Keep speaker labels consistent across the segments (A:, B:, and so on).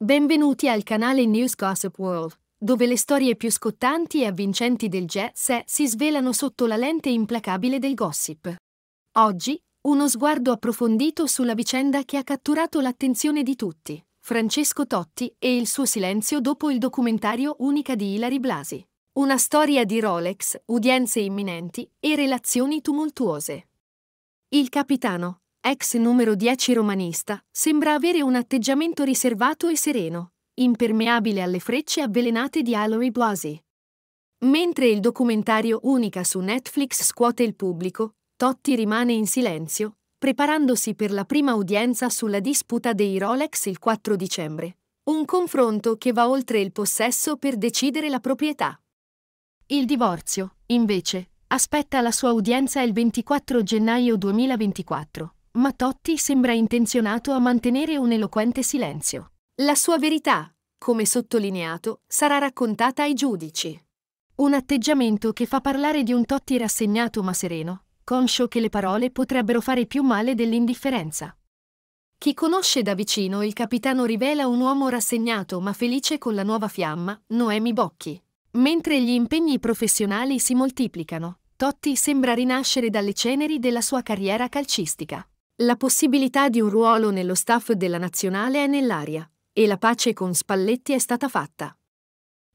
A: Benvenuti al canale News Gossip World, dove le storie più scottanti e avvincenti del jet set si svelano sotto la lente implacabile del gossip. Oggi, uno sguardo approfondito sulla vicenda che ha catturato l'attenzione di tutti, Francesco Totti e il suo silenzio dopo il documentario Unica di Ilari Blasi. Una storia di Rolex, udienze imminenti e relazioni tumultuose. Il capitano, ex numero 10 romanista, sembra avere un atteggiamento riservato e sereno, impermeabile alle frecce avvelenate di Hillary Blasi. Mentre il documentario Unica su Netflix scuote il pubblico, Totti rimane in silenzio, preparandosi per la prima udienza sulla disputa dei Rolex il 4 dicembre, un confronto che va oltre il possesso per decidere la proprietà. Il divorzio, invece, aspetta la sua udienza il 24 gennaio 2024 ma Totti sembra intenzionato a mantenere un eloquente silenzio. La sua verità, come sottolineato, sarà raccontata ai giudici. Un atteggiamento che fa parlare di un Totti rassegnato ma sereno, conscio che le parole potrebbero fare più male dell'indifferenza. Chi conosce da vicino il capitano rivela un uomo rassegnato ma felice con la nuova fiamma, Noemi Bocchi. Mentre gli impegni professionali si moltiplicano, Totti sembra rinascere dalle ceneri della sua carriera calcistica. La possibilità di un ruolo nello staff della nazionale è nell'aria e la pace con Spalletti è stata fatta.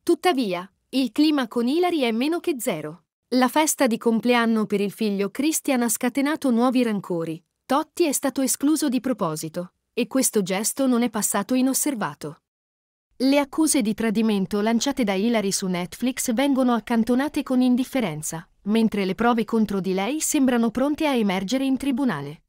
A: Tuttavia, il clima con Ilari è meno che zero. La festa di compleanno per il figlio Christian ha scatenato nuovi rancori. Totti è stato escluso di proposito e questo gesto non è passato inosservato. Le accuse di tradimento lanciate da Ilari su Netflix vengono accantonate con indifferenza, mentre le prove contro di lei sembrano pronte a emergere in tribunale.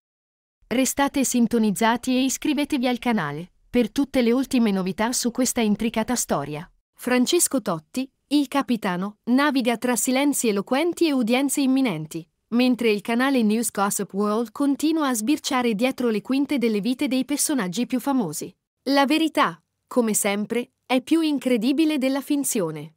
A: Restate sintonizzati e iscrivetevi al canale per tutte le ultime novità su questa intricata storia. Francesco Totti, il capitano, naviga tra silenzi eloquenti e udienze imminenti, mentre il canale News Gossip World continua a sbirciare dietro le quinte delle vite dei personaggi più famosi. La verità, come sempre, è più incredibile della finzione.